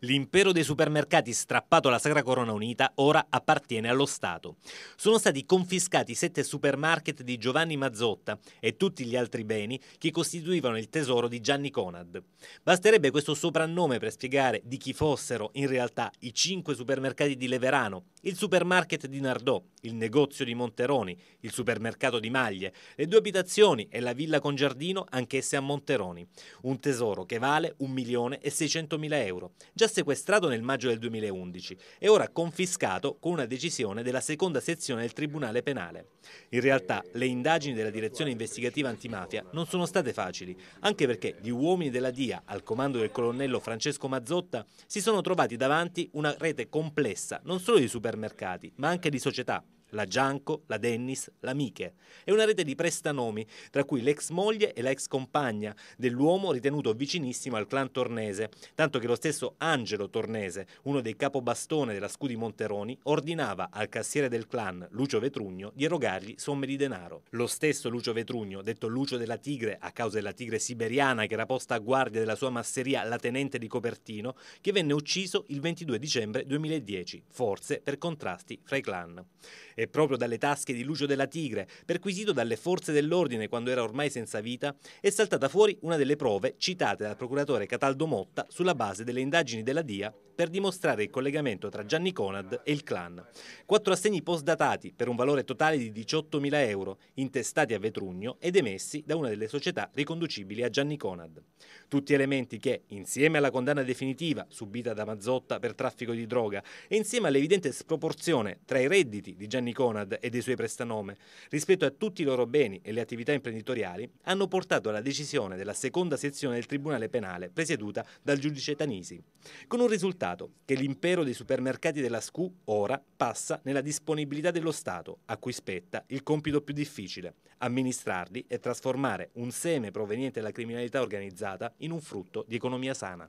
L'impero dei supermercati strappato alla Sacra Corona Unita ora appartiene allo Stato. Sono stati confiscati sette supermarket di Giovanni Mazzotta e tutti gli altri beni che costituivano il tesoro di Gianni Conad. Basterebbe questo soprannome per spiegare di chi fossero in realtà i cinque supermercati di Leverano, il supermarket di Nardò, il negozio di Monteroni, il supermercato di Maglie, le due abitazioni e la villa con giardino anch'esse a Monteroni. Un tesoro che vale 1.600.000 euro. Già già sequestrato nel maggio del 2011 e ora confiscato con una decisione della seconda sezione del Tribunale Penale. In realtà le indagini della Direzione Investigativa Antimafia non sono state facili, anche perché gli uomini della DIA al comando del colonnello Francesco Mazzotta si sono trovati davanti una rete complessa non solo di supermercati ma anche di società la Gianco, la Dennis, la Miche e una rete di prestanomi, tra cui l'ex moglie e la ex compagna dell'uomo ritenuto vicinissimo al clan Tornese, tanto che lo stesso Angelo Tornese, uno dei capobastone della Scudi Monteroni, ordinava al cassiere del clan, Lucio Vetrugno, di erogargli somme di denaro. Lo stesso Lucio Vetrugno, detto Lucio della Tigre a causa della tigre siberiana che era posta a guardia della sua masseria la tenente di Copertino, che venne ucciso il 22 dicembre 2010, forse per contrasti fra i clan. E proprio dalle tasche di Lucio della Tigre, perquisito dalle forze dell'ordine quando era ormai senza vita, è saltata fuori una delle prove citate dal procuratore Cataldo Motta sulla base delle indagini della DIA per dimostrare il collegamento tra Gianni Conad e il clan. Quattro assegni postdatati per un valore totale di 18.000 euro, intestati a Vetrugno ed emessi da una delle società riconducibili a Gianni Conad. Tutti elementi che, insieme alla condanna definitiva subita da Mazzotta per traffico di droga e insieme all'evidente sproporzione tra i redditi di Gianni Giovanni Conad e dei suoi prestanome, rispetto a tutti i loro beni e le attività imprenditoriali, hanno portato alla decisione della seconda sezione del Tribunale Penale presieduta dal giudice Tanisi, con un risultato che l'impero dei supermercati della SCU ora passa nella disponibilità dello Stato, a cui spetta il compito più difficile, amministrarli e trasformare un seme proveniente dalla criminalità organizzata in un frutto di economia sana.